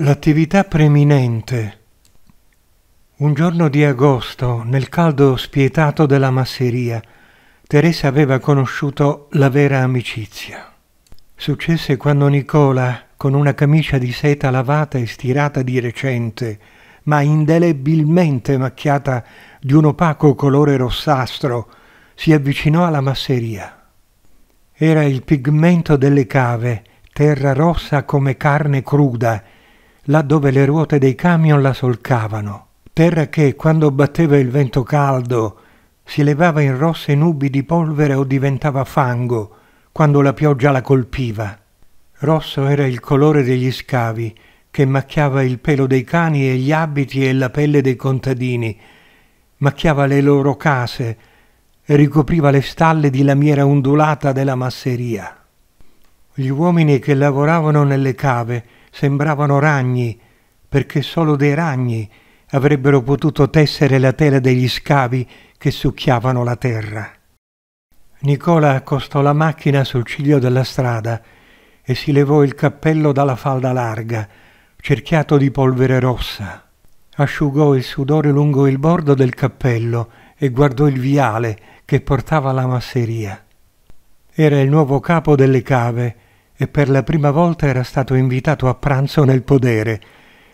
L'attività preminente. Un giorno di agosto, nel caldo spietato della masseria, Teresa aveva conosciuto la vera amicizia. Successe quando Nicola, con una camicia di seta lavata e stirata di recente, ma indelebilmente macchiata di un opaco colore rossastro, si avvicinò alla masseria. Era il pigmento delle cave, terra rossa come carne cruda, là dove le ruote dei camion la solcavano, terra che, quando batteva il vento caldo, si levava in rosse nubi di polvere o diventava fango quando la pioggia la colpiva. Rosso era il colore degli scavi che macchiava il pelo dei cani e gli abiti e la pelle dei contadini, macchiava le loro case e ricopriva le stalle di lamiera ondulata della masseria. Gli uomini che lavoravano nelle cave sembravano ragni, perché solo dei ragni avrebbero potuto tessere la tela degli scavi che succhiavano la terra. Nicola accostò la macchina sul ciglio della strada e si levò il cappello dalla falda larga, cerchiato di polvere rossa. Asciugò il sudore lungo il bordo del cappello e guardò il viale che portava alla masseria. Era il nuovo capo delle cave, e per la prima volta era stato invitato a pranzo nel podere,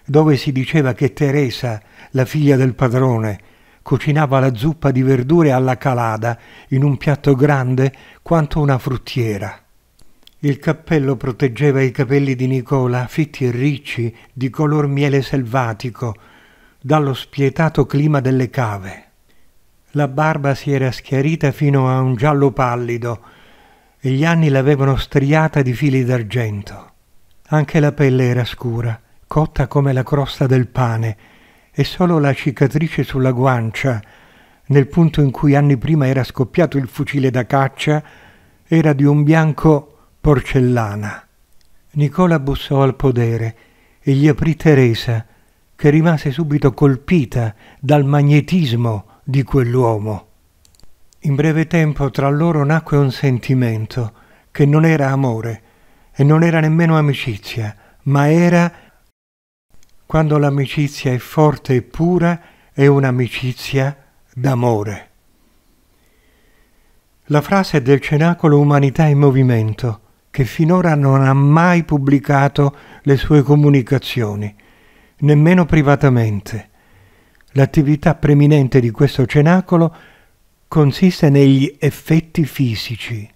dove si diceva che Teresa, la figlia del padrone, cucinava la zuppa di verdure alla calada in un piatto grande quanto una fruttiera. Il cappello proteggeva i capelli di Nicola, fitti e ricci, di color miele selvatico, dallo spietato clima delle cave. La barba si era schiarita fino a un giallo pallido, e gli anni l'avevano striata di fili d'argento. Anche la pelle era scura, cotta come la crosta del pane, e solo la cicatrice sulla guancia, nel punto in cui anni prima era scoppiato il fucile da caccia, era di un bianco porcellana. Nicola bussò al podere e gli aprì Teresa, che rimase subito colpita dal magnetismo di quell'uomo. In breve tempo tra loro nacque un sentimento che non era amore e non era nemmeno amicizia, ma era quando l'amicizia è forte e pura è un'amicizia d'amore. La frase del cenacolo Umanità in Movimento, che finora non ha mai pubblicato le sue comunicazioni, nemmeno privatamente. L'attività preminente di questo cenacolo è consiste negli effetti fisici